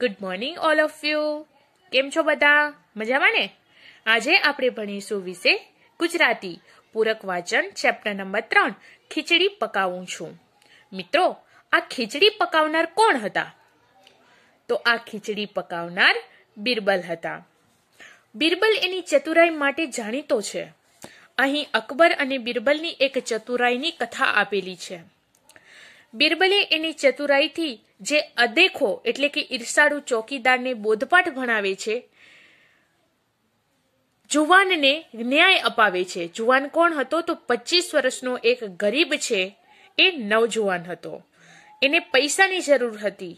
good morning all of you કેમ છો બધા મજામાં ને આજે આપણે ભણીશું વિશે ગુજરાતી પૂરક વાચન ચેપ્ટર નંબર ત્રણ ખીચડી પકાવું છું મિત્રો આ ખીચડી પકાવનાર કોણ હતા તો આ ખીચડી પકાવનાર બિરબલ હતા બિરબલ એની ચતુરાઈ માટે જાણીતો છે અહીં અકબર અને બિરબલની એક ચતુરાઈની કથા આપેલી છે બિરબલે એની ચતુરાઈથી જે અદેખો એટલે કે ઈર્ષાળુ ચોકીદારને બોધપાઠ ભણાવે છે જુવાનને ન્યાય અપાવે છે જુવાન કોણ હતો તો પચીસ વર્ષનો એક ગરીબ છે એ નવજુવાન હતો એને પૈસાની જરૂર હતી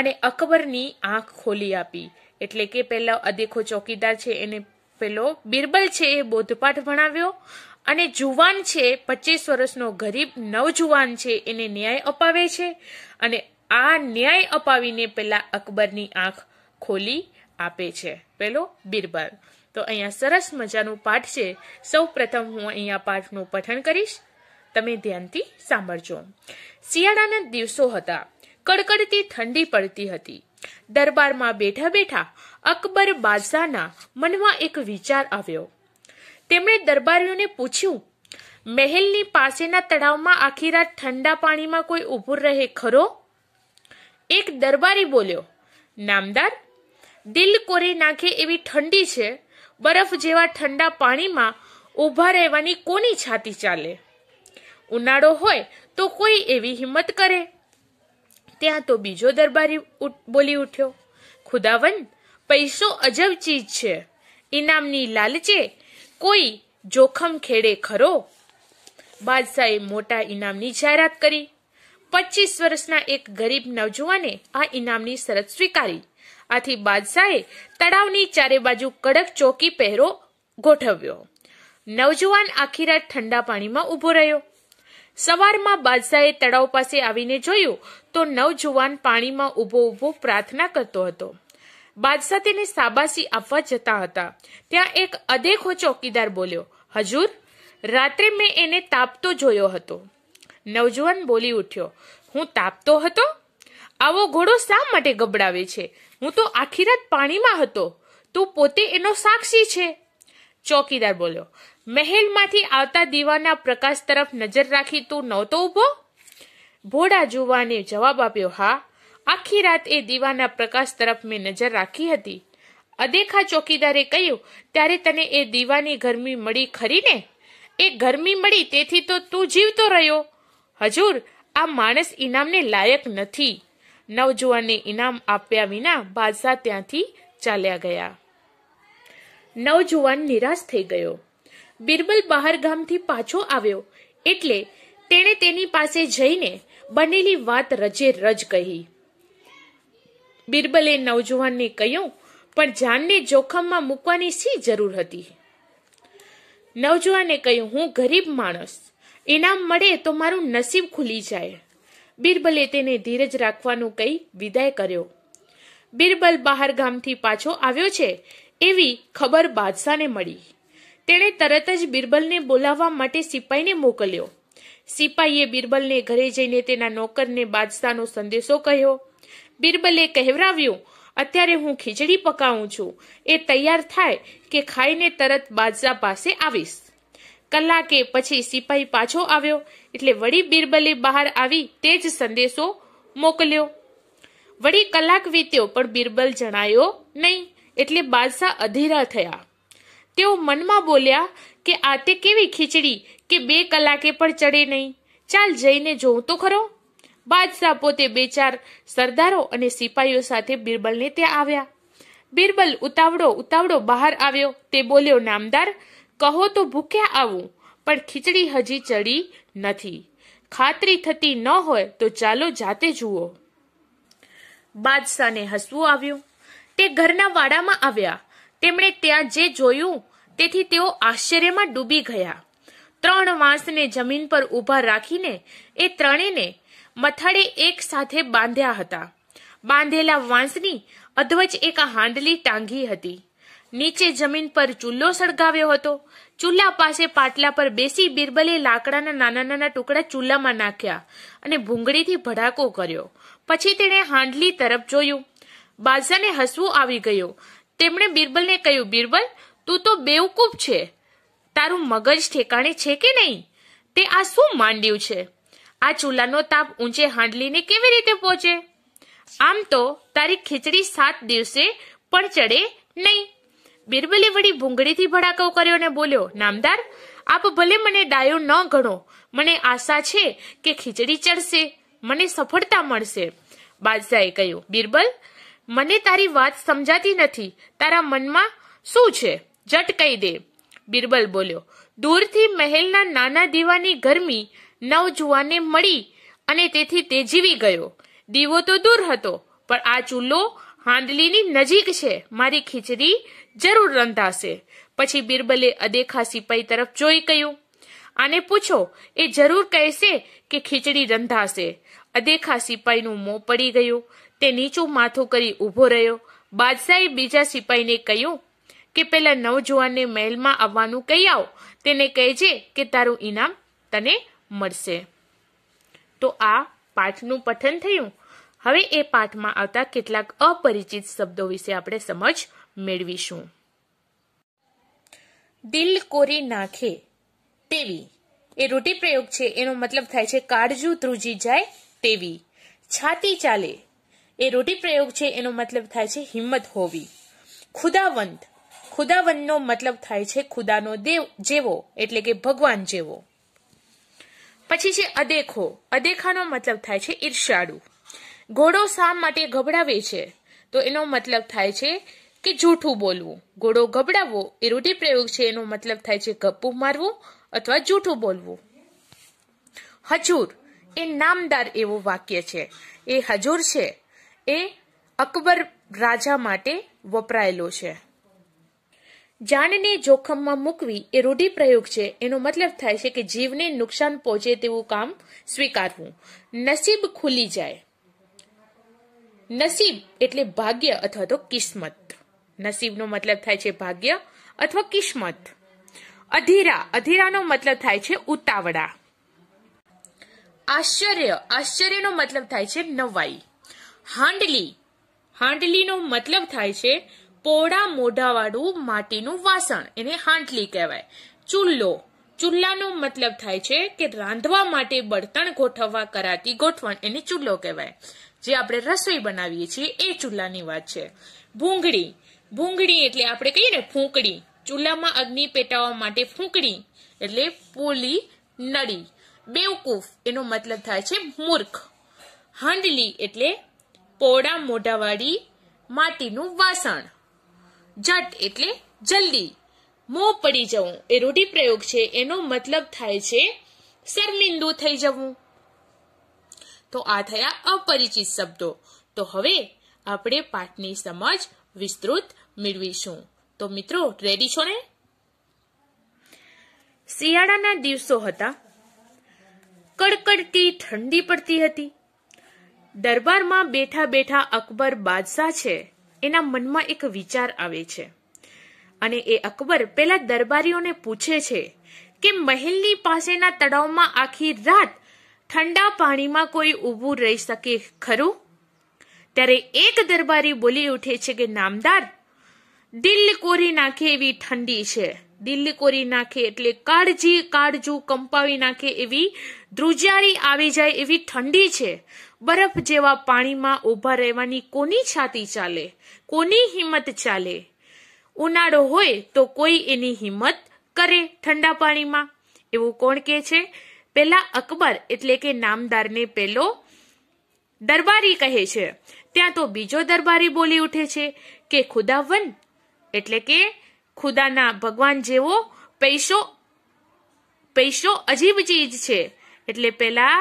અને અકબરની આંખ ખોલી આપી એટલે કે પહેલા અદેખો ચોકીદાર છે એને પેલો બિરબલ છે એ બોધપાઠ ભણાવ્યો અને જુવાન છે પચીસ વર્ષનો ગરીબ નવજુવાન છે એને ન્યાય અપાવે છે અને આ ન્યાય અપાવીને પેલા અકબરની આંખ ખોલી આપે છે પેલો બિરબલ તો અહીંયા સરસ મજાનું પાઠ છે સૌ પ્રથમ હું અહીંયા પાઠનું પઠન કરીશ તમે ધ્યાનથી સાંભળજો શિયાળાના દિવસો હતા કડકડતી ઠંડી પડતી હતી દરબારમાં બેઠા બેઠા અકબર બાદશાહના મનમાં એક વિચાર આવ્યો તેમણે દરબારીઓને પૂછ્યું મહેલની પાસેના તળાવમાં આખી રાત ઠંડા પાણીમાં કોઈ ઊભું રહે ખરો એક દરબારી બોલ્યો નામદાર દિલ કોરી નાખે એવી ઠંડી છે બરફ જેવા ઠંડા પાણીમાં ઊભા રહેવાની કોની છાતી ચાલે ઉનાળો હોય તો કોઈ એવી હિંમત કરે ત્યાં તો બીજો દરબારી બોલી ઉઠ્યો ખુદાવંદ પૈસો અજબ ચીજ છે ઇનામની લાલચે કોઈ જોખમ ખેડે ખરો બાદશાહે મોટા ઇનામની જાહેરાત કરી પચીસ વર્ષના એક ગરીબ નવજુવાને આ ઇનામની શરત સ્વીકારી આથી બાદશાહે તળાવની ચારે બાજુ કડક ચોકી પહેરો ગોઠવ્યો નવજુવાન આખી રાત ઠંડા પાણીમાં ઊભો રહ્યો સવારમાં બાદશાહે તળાવ પાસે આવીને જોયું તો નવજુવાન પાણીમાં ઊભો ઊભો પ્રાર્થના કરતો હતો બાદશાહ તેને સાબાસી આપવા જતા હતા ત્યાં એક અદેખો ચોકીદાર બોલ્યો હજુર રાત્રે મેં એને તાપતો જોયો હતો નવજુવાન બોલી ઉઠ્યો હું તાપતો હતો આવો ઘોડો શા માટે ગબડાવે છે હું તો આખી રાત પાણીમાં હતો તું પોતે એનો સાક્ષી છે ચોકીદાર બોલ્યો મહેલમાંથી આવતા દીવાના પ્રકાશ તરફ નજર રાખી તું નહોતો ઊભો ભોડા જુવાને જવાબ આપ્યો હા આખી રાત એ દીવાના પ્રકાશ તરફ મેં નજર રાખી હતી અદેખા ચોકીદારે કહ્યું ત્યારે તને એ દીવાની ગરમી મળી ખરી ને એ ગરમી મળી તેથી તો તું જીવતો રહ્યો હજુર આ માણસ ઇનામને લાયક નથી નવજુવાનને ઇનામ આપ્યા વિના બાદશાહ ત્યાંથી ચાલ્યા ગયા નવજુવાન નિરાશ થઈ ગયો બિરબલ બહાર ગામથી પાછો આવ્યો એટલે તેણે તેની પાસે જઈને બનેલી વાત રજે રજ કહી બિરબલે નવજવાનને કહ્યું પણ જાનને જોખમમાં મૂકવાની શી જરૂર હતી નવજવાને કહ્યું હું ગરીબ માણસ ઇનામ મળે તો મારું નસીબ ખુલી જાય બિરબલે તેને ધીરજ રાખવાનું કહી વિદાય કર્યો બિરબલ બહાર ગામથી પાછો આવ્યો છે એવી ખબર બાદશાહને મળી તેણે તરત જ બિરબલને બોલાવવા માટે સિપાહીને મોકલ્યો સિપાહીએ બિરબલને ઘરે જઈને તેના નોકરને બાદશાહનો સંદેશો કહ્યો બિરબલે કહેવરાવ્યું અત્યારે હું ખીચડી પકાવું છું એ તૈયાર થાય કે ખાઈને તરત બાદશાહ પાસે આવીશ કલાકે પછી સિપાહી પાછો આવ્યો એટલે વળી બિરબલે બહાર આવી તે જ સંદેશો મોકલ્યો વળી કલાક વીત્યો પણ બિરબલ જણાયો નહીં એટલે બાદશાહ અધીરા થયા તેઓ મનમાં બોલ્યા કે આ તે કેવી ખીચડી કે બે કલાકે પણ ચડે નહીં ચાલ જઈને જોઉં તો ખરો બાદશાહ પોતે બે ચાર સરદારો અને સિપાહીઓ સાથે બિરબલને ત્યાં આવ્યા બિરબલ ઉતાવળો ઉતાવળો બહાર આવ્યો તે બોલ્યો નામદાર કહો તો ભૂખ્યા આવું પણ ખીચડી હજી ચડી નથી ખાતરી થતી ન હોય તો ચાલો જાતે જુઓ બાદશાહને હસવું આવ્યું તે ઘરના વાડામાં આવ્યા તેમણે ત્યાં જે જોયું તેથી તેઓ આશ્ચર્યમાં ડૂબી ગયા ત્રણ વાંસને જમીન પર ઊભા રાખીને એ ત્રણેને મથાળે એક સાથે બાંધ્યા હતા બાંધેલા વાંસની અધવજ એક હાંડલી ટાંગી હતી નીચે જમીન પર ચૂલો સળગાવ્યો હતો ચૂલ્લા પાસે પાટલા પર બેસી બિરબલે લાકડાના નાના નાના ટુકડા ચૂલ્લામાં નાખ્યા અને ભૂંગળીથી ભડાકો કર્યો પછી તેણે હાંડલી તરફ જોયું બાદશાહને હસવું આવી ગયું તેમણે બિરબલને કહ્યું બિરબલ તું તો બેવકૂફ છે તારું મગજ ઠેકાણે છે કે નહીં તે આ શું માંડ્યું છે આ ચૂલાનો તાપ ઊંચે હાંડલીને કેવી રીતે પહોંચે આમ તો તારી ખીચડી સાત દિવસે પણ ચડે નહીં બિરબલે વળી ભૂંગળીથી ભડાકો કર્યો અને બોલ્યો નામદાર આપ ભલે મને ડાયો ન ગણો મને આશા છે કે ખીચડી ચડશે મને સફળતા મળશે બાદશાહે કહ્યું બિરબલ મને તારી વાત સમજાતી નથી તારા મનમાં શું છે જટ કહી દે બિરબલ બોલ્યો દૂરથી મહેલના નાના દીવાની ગરમી નવજુવાનને મળી અને તેથી તે જીવી ગયો દીવો તો દૂર હતો પણ આ ચૂલો હાંડલીની નજીક છે મારી ખીચડી જરૂર રંધાશે પછી બિરબલે અદેખા સિપાઈ તરફ જોઈ કહ્યું આને પૂછો એ જરૂર કહેશે કે ખીચડી રંધાશે અદેખા સિપાઈનું મોં પડી ગયું તે નીચું માથું કરી ઊભો રહ્યો બાદશાહે બીજા સિપાઈને કહ્યું કે પેલા નવજુવાનને મહેલમાં આવવાનું કહી આવો તેને કહેજે કે તારું ઇનામ તને મળશે તો આ પાઠનું પઠન થયું હવે એ પાઠમાં આવતા કેટલાક અપરિચિત શબ્દો વિશે આપણે સમજ મેળવીશું દિલ કોરી નાખે તેવી એ રૂઢિ પ્રયોગ છે એનો મતલબ થાય છે કાળજુ ત્રુજી જાય તેવી છાતી ચાલે એ રૂઢિ પ્રયોગ છે એનો મતલબ થાય છે હિંમત હોવી ખુદાવંત ખુદાવંતનો મતલબ થાય છે ખુદાનો દેવ જેવો એટલે કે ભગવાન જેવો પછી છે અદેખો અદેખાનો મતલબ થાય છે ઈર્ષાળુ ઘોડો શા માટે ગભડાવે છે તો એનો મતલબ થાય છે કે જૂઠું બોલવું ઘોડો ગભડાવવો એ રૂઢિપ્રયોગ છે એનો મતલબ થાય છે ગપ્પુ મારવું અથવા જૂઠું બોલવું હજુર એ નામદાર એવું વાક્ય છે એ હજુર છે એ અકબર રાજા માટે વપરાયેલો છે જાનને જોખમમાં મૂકવી એ રૂઢિપ્રયોગ છે એનો મતલબ થાય છે કે જીવને નુકસાન પહોંચે તેવું કામ સ્વીકારવું નસીબ ખુલી જાય નસીબ એટલે ભાગ્ય અથવા તો કિસ્મત નસીબનો મતલબ થાય છે ભાગ્ય અથવા કિસ્મત અધીરા અધીરાનો મતલબ થાય છે ઉતાવળા આશ્ચર્ય આશ્ચર્યનો મતલબ થાય છે નવાઈ હાંડલી હાંડલીનો મતલબ થાય છે પોળા મોઢાવાળું માટીનું વાસણ એને હાંટલી કહેવાય ચૂલ્લો ચૂલ્લાનો મતલબ થાય છે કે રાંધવા માટે બળતણ ગોઠવવા કરાતી ગોઠવણ એને ચૂલ્લો કહેવાય જે આપણે રસોઈ બનાવીએ છીએ એ ચૂલ્લાની વાત છે ભૂંગળી ભૂંગળી એટલે આપણે કહીએ ને ફૂંકડી ચૂલામાં અગ્નિ પેટાવા માટે ફૂંકડી એટલે પોલી નળી બેવકૂફ એનો મતલબ થાય છે મૂર્ખ હાંડલી એટલે પોળા મોઢાવાળી માટીનું વાસણ જટ એટલે જલ્દી મો પડી જવું એ રૂઢિપ્રયોગ છે એનો મતલબ થાય છે શરમિંદુ થઈ જવું તો આ થયા અપરિચિત શબ્દો તો હવે આપણે પાઠની સમજ વિસ્તૃત મેળવીશું તો મિત્રો રેડી છો ને શિયાળાના દિવસો હતા કડકડતી ઠંડી પડતી હતી દરબારમાં બેઠા બેઠા અકબર બાદશાહ છે એના મનમાં એક વિચાર આવે છે અને એ અકબર પેલા દરબારીઓને પૂછે છે કે મહેલની પાસેના તળાવમાં આખી રાત ઠંડા પાણીમાં કોઈ ઊભું રહી શકે ખરું ત્યારે એક દરબારી બોલી ઉઠે છે કે નામદાર દિલ કોરી નાખે એવી ઠંડી છે દિલ્હી કોરી નાખે એટલે કાળજી કાળજું કંપાવી નાખે એવી ધ્રુજારી આવી જાય એવી ઠંડી છે બરફ જેવા પાણીમાં ઊભા રહેવાની કોની છાતી ચાલે કોની હિંમત ચાલે ઉનાળો હોય તો કોઈ એની હિંમત કરે ઠંડા પાણીમાં એવું કોણ કહે છે પહેલા અકબર એટલે કે નામદારને પેલો દરબારી કહે છે ત્યાં તો બીજો દરબારી બોલી ઉઠે છે કે ખુદાવન એટલે કે ખુદાના ભગવાન જેવો પૈસો પૈસો અજીબ ચીજ છે એટલે પહેલા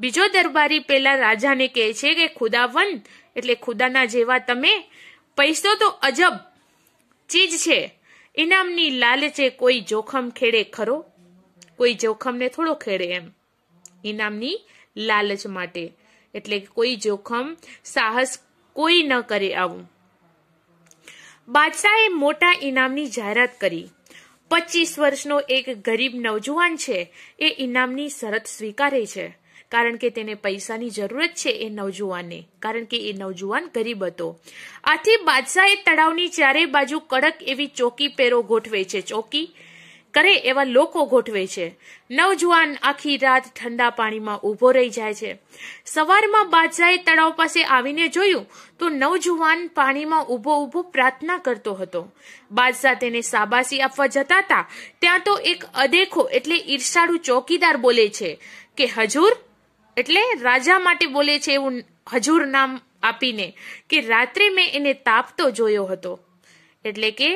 બીજો દરબારી પેલા રાજાને કહે છે કે ખુદાવંત એટલે ખુદાના જેવા તમે પૈસો તો અજબ ચીજ છે ઇનામની લાલચે કોઈ જોખમ ખેડે ખરો કોઈ જોખમને થોડો ખેડે એમ ઇનામની લાલચ માટે એટલે કોઈ જોખમ સાહસ કોઈ ન કરે આવું બાદશાહે મોટા ઇનામની જાહેરાત કરી પચીસ વર્ષનો એક ગરીબ નવજુવાન છે એ ઇનામની શરત સ્વીકારે છે કારણ કે તેને પૈસાની જરૂરત છે એ નવજુવાનને કારણ કે એ નવજુવાન ગરીબ હતો આથી બાદશાહે તળાવની ચારે બાજુ કડક એવી ચોકી પેરો ગોઠવે છે ચોકી કરે એવા લોકો ગોઠવે છે નવજુવાન આખી રાત ઠંડા પાણીમાં ઊભો રહી જાય છે સવારમાં બાદશાહે તળાવ પાસે આવીને જોયું તો નવજુવાન પાણીમાં ઊભો ઊભો પ્રાર્થના કરતો હતો બાદશાહ તેને શાબાશી આપવા જતા હતા ત્યાં તો એક અદેખો એટલે ઈર્ષાળુ ચોકીદાર બોલે છે કે હજુર એટલે રાજા માટે બોલે છે એવું હજુર નામ આપીને કે રાત્રે મેં એને તાપતો જોયો હતો એટલે કે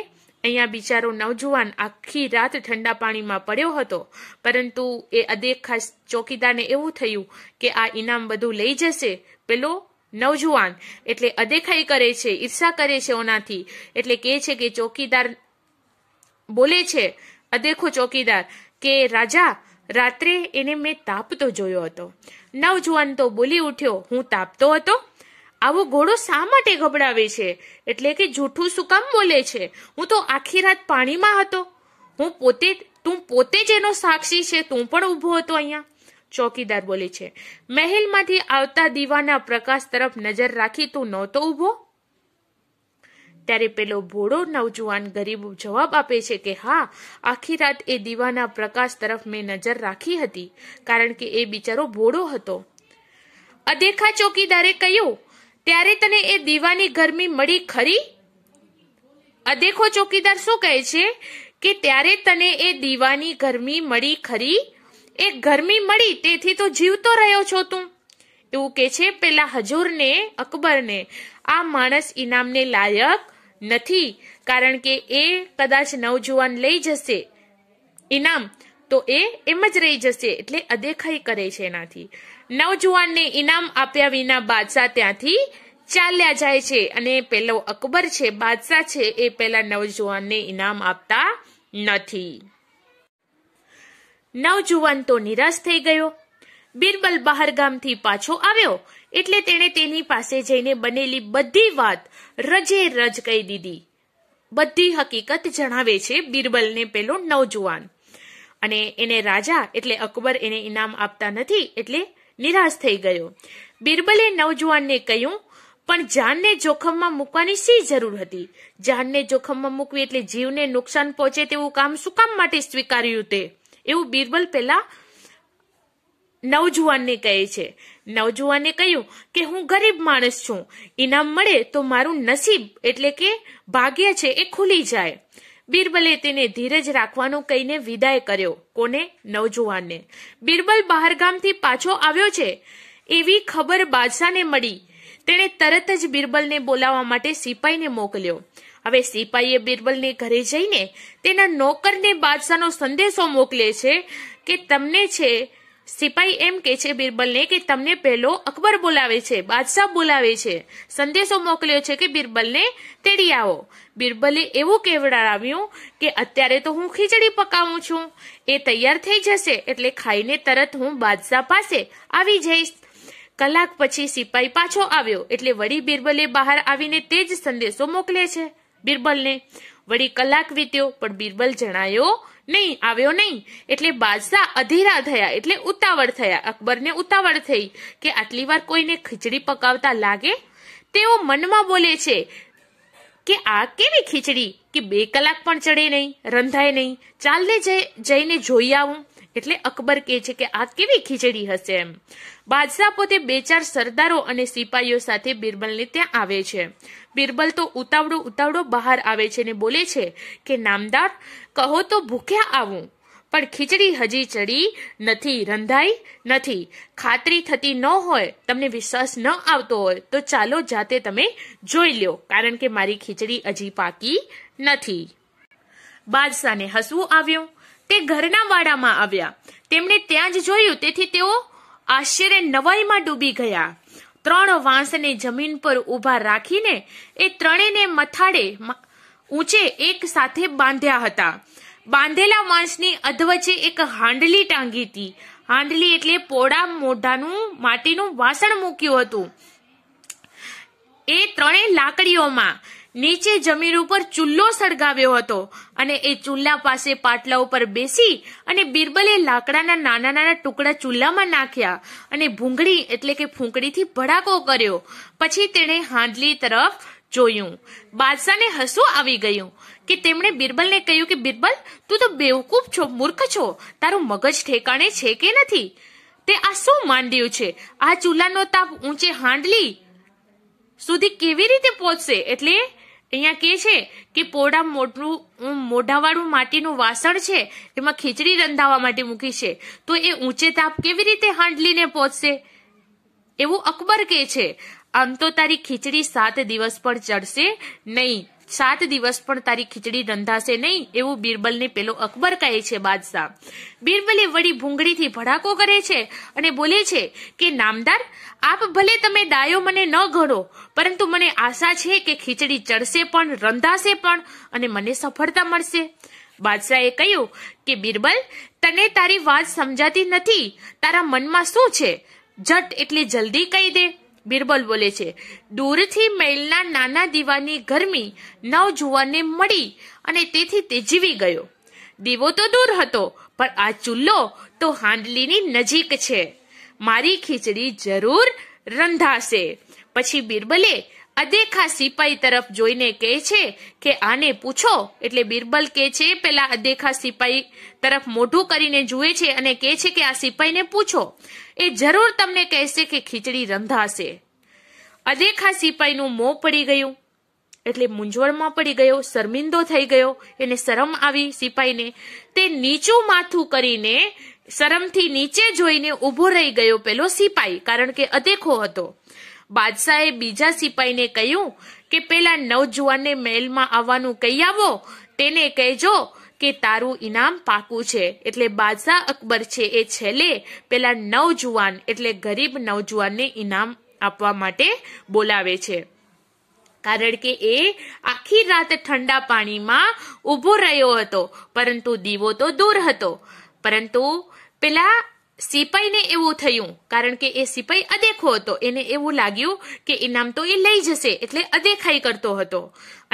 અહીંયા બિચારો નવજુવાન આખી રાત ઠંડા પાણીમાં પડ્યો હતો પરંતુ એ અદેખા ચોકીદારને એવું થયું કે આ ઇનામ બધું લઈ જશે પેલો નવજુવાન એટલે અદેખાઈ કરે છે ઈર્ષા કરે છે ઓનાથી એટલે કહે છે કે ચોકીદાર બોલે છે અદેખો ચોકીદાર કે રાજા રાત્રે એને મેં તાપતો જોયો હતો નવજુવાન તો બોલી ઉઠ્યો હું તાપતો હતો આવો ઘોડો શા માટે ગભડાવે છે એટલે કે જૂઠું શું કામ બોલે છે હું તો આખી રાત પાણીમાં હતો હું પોતે તું પોતે જ એનો સાક્ષી છે તું પણ ઊભો હતો અહીંયા ચોકીદાર બોલે છે મહેલમાંથી આવતા દીવાના પ્રકાશ તરફ નજર રાખી તું નહોતો ઊભો ત્યારે પેલો ભોળો નવજુવાન ગરીબ જવાબ આપે છે કે હા આખી રાત એ દીવાના પ્રકાશ તરફ મેં નજર રાખી હતી કારણ કે એ બિચારો ભોળો હતો અદેખા ચોકીદારે કહ્યું ત્યારે તને એ દીવાની ગરમી મળી ખરી અદેખો ચોકીદાર શું કહે છે કે ત્યારે તને એ દીવાની ગરમી મળી ખરી એ ગરમી મળી તેથી તો જીવતો રહ્યો છો તું એવું કે છે પેલા હજુરને અકબરને આ માણસ ઇનામને લાયક નથી કારણ કે એ કદાચ નવજુવાન લઈ જશે ઇનામ તો એ એમ જ રહી જશે એટલે અદેખાઈ કરે છે એનાથી નવજુવાનને ઇનામ આપ્યા વિના બાદશાહ ત્યાંથી ચાલ્યા જાય છે અને પેલો અકબર છે બાદશાહ છે એ પેલા નવજુવાનને ઇનામ આપતા નથી નવજુવાન તો નિરાશ થઈ ગયો બિરબલ ગામથી પાછો આવ્યો એટલે તેણે તેની પાસે જઈને બનેલી બધી વાત રજે રજ કહી દીધી બધી હકીકત જણાવે છે બિરબલને પેલો નવજુવાન અને એને રાજા એટલે અકબર એને ઇનામ આપતા નથી એટલે નિરાશ થઈ ગયો બિરબલે નવજુવાનને કહ્યું પણ જાનને જોખમમાં મૂકવાની શી જરૂર હતી જાનને જોખમમાં મૂકવી એટલે જીવને નુકસાન પહોંચે તેવું કામ શું કામ માટે સ્વીકાર્યું તે એવું બિરબલ પહેલા નવજુવાનને કહે છે નવજુવાને કહ્યું કે હું ગરીબ માણસ છું ઇનામ મળે તો મારું નસીબ એટલે કે ભાગ્ય છે એ ખુલી જાય બીરબલે તેને ધીરજ રાખવાનું કહીને વિદાય કર્યો કોને નવજુવાનને બિરબલ બહારગામથી પાછો આવ્યો છે એવી ખબર બાદશાહને મળી તેણે તરત જ બીરબલને બોલાવવા માટે સિપાહીને મોકલ્યો હવે સિપાહીએ બીરબલને ઘરે જઈને તેના નોકરને બાદશાહનો સંદેશો મોકલે છે કે તમને છે સિપાઈ એમ કે છે બિરબલને કે તમને પહેલો અકબર બોલાવે છે બાદશાહ બોલાવે છે સંદેશો મોકલ્યો છે કે બિરબલને તેડી આવો બિરબલે એવું કહેવડાવ્યું કે અત્યારે તો હું ખીચડી પકાવું છું એ તૈયાર થઈ જશે એટલે ખાઈને તરત હું બાદશાહ પાસે આવી જઈશ કલાક પછી સિપાઈ પાછો આવ્યો એટલે વળી બિરબલે બહાર આવીને તે જ સંદેશો મોકલે છે બિરબલને વળી કલાક વીત્યો પણ બિરબલ જણાયો નહીં આવ્યો નહીં એટલે બાદશાહ અધીરા થયા એટલે ઉતાવળ થયા અકબરને ઉતાવળ થઈ કે આટલી વાર કોઈને ખીચડી પકાવતા લાગે તેઓ મનમાં બોલે છે કે આ કેવી ખીચડી કે બે કલાક પણ ચડે નહીં રંધાય નહીં ચાલને જઈને જોઈ આવું એટલે અકબર કહે છે કે આ કેવી ખીચડી હશે એમ બાદશાહ પોતે બે ચાર સરદારો અને સિપાહીઓ સાથે બિરબલને ત્યાં આવે છે બિરબલ તો ઉતાવળો ઉતાવળો બહાર આવે છે ને બોલે છે કે નામદાર કહો તો ભૂખ્યા આવું પણ ખીચડી હજી ચડી નથી રંધાઈ નથી ખાતરી થતી ન હોય તમને વિશ્વાસ ન આવતો હોય તો ચાલો જાતે તમે જોઈ લ્યો કારણ કે મારી ખીચડી હજી પાકી નથી બાદશાહને હસવું આવ્યું તે ઘરના વાડામાં આવ્યા તેમણે ત્યાં જ જોયું તેથી તેઓ આશ્ચર્ય નવાઈમાં ડૂબી ગયા ત્રણ વાંસને જમીન પર ઊભા રાખીને એ ત્રણેને મથાડે ઊંચે એક સાથે બાંધ્યા હતા બાંધેલા વાંસની અધવચ્ચે એક હાંડલી ટાંગી હતી હાંડલી એટલે પોળા મોઢાનું માટીનું વાસણ મૂક્યું હતું એ ત્રણેય લાકડીઓમાં નીચે જમીન ઉપર ચૂલો સળગાવ્યો હતો અને એ ચૂલા પાસે પાટલા ઉપર બેસી અને બિરબલે લાકડાના નાના નાના ટુકડા ચૂલ્લામાં નાખ્યા અને ભૂંગળી એટલે કે ફૂંકડીથી ભડાકો કર્યો પછી તેણે હાંડલી તરફ જોયું બાદશાહને હસવું આવી ગયું કે તેમણે બિરબલને કહ્યું કે બિરબલ તું તો બેવકૂફ છો મૂર્ખ છો તારું મગજ ઠેકાણે છે કે નથી તે આ શું માંડ્યું છે આ ચૂલાનો તાપ ઊંચે હાંડલી સુધી કેવી રીતે પહોંચશે એટલે અહીંયા કે છે કે પોડા મોટું મોઢાવાળું માટીનું વાસણ છે તેમાં ખીચડી રંધાવા માટે મૂકી છે તો એ ઊંચે તાપ કેવી રીતે હાંડલીને પહોંચશે એવું અકબર કે છે આમ તો તારી ખીચડી સાત દિવસ પર ચડશે નહીં સાત દિવસ પણ તારી ખીચડી રંધાશે નહીં એવું બિરબલને પેલો અકબર કહે છે બાદશાહ બિરબલે વળી ભૂંગળીથી ભડાકો કરે છે અને બોલે છે કે નામદાર આપ ભલે તમે ડાયો મને ન ગણો પરંતુ મને આશા છે કે ખીચડી ચડશે પણ રંધાશે પણ અને મને સફળતા મળશે બાદશાહે કહ્યું કે બીરબલ તને તારી વાત સમજાતી નથી તારા મનમાં શું છે જટ એટલે જલ્દી કહી દે બિરબલ બોલે છે દૂરથી મેલના નાના દીવાની ગરમી નવ જુવાનને મળી અને તેથી તે જીવી ગયો દીવો તો દૂર હતો પણ આ ચૂલ્લો તો હાંડલીની નજીક છે મારી ખીચડી જરૂર રંધાશે પછી બીરબલે અદેખા સિપાઈ તરફ જોઈને કહે છે કે આને પૂછો એટલે બિરબલ કહે છે પેલા અદેખા સિપાઈ તરફ મોઢું કરીને જુએ છે અને કહે છે કે આ સિપાઈને પૂછો એ જરૂર તમને કહેશે કે ખીચડી રંધાશે અદેખા સિપાઈનું મોં પડી ગયું એટલે મૂંઝવણમાં પડી ગયો શરમિંદો થઈ ગયો એને શરમ આવી સિપાઈને તે નીચું માથું કરીને શરમથી નીચે જોઈને ઊભો રહી ગયો પેલો સિપાઈ કારણ કે અદેખો હતો બાદશાહે બીજા સિપાહીને કહ્યું કે પેલા નવજુવાનને મહેલમાં આવવાનું કહી આવો તેને કહેજો કે તારું ઇનામ પાકું છે એટલે બાદશાહ અકબર છે એ છેલ્લે પેલા નવજુવાન એટલે ગરીબ નવજુવાનને ઇનામ આપવા માટે બોલાવે છે કારણ કે એ આખી રાત ઠંડા પાણીમાં ઊભો રહ્યો હતો પરંતુ દીવો તો દૂર હતો પરંતુ પેલા સિપાઈને એવું થયું કારણ કે એ સિપાઈ અદેખો હતો એને એવું લાગ્યું કે ઇનામ તો એ લઈ જશે એટલે અદેખાઈ કરતો હતો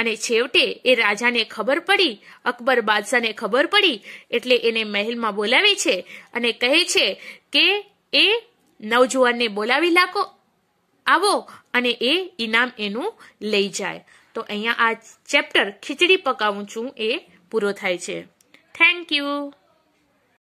અને છેવટે એ રાજાને ખબર પડી અકબર બાદશાહને ખબર પડી એટલે એને મહેલમાં બોલાવે છે અને કહે છે કે એ નવજુવાનને બોલાવી લાકો આવો અને એ ઇનામ એનું લઈ જાય તો અહીંયા આ ચેપ્ટર ખીચડી પકાવું છું એ પૂરો થાય છે થેન્ક યુ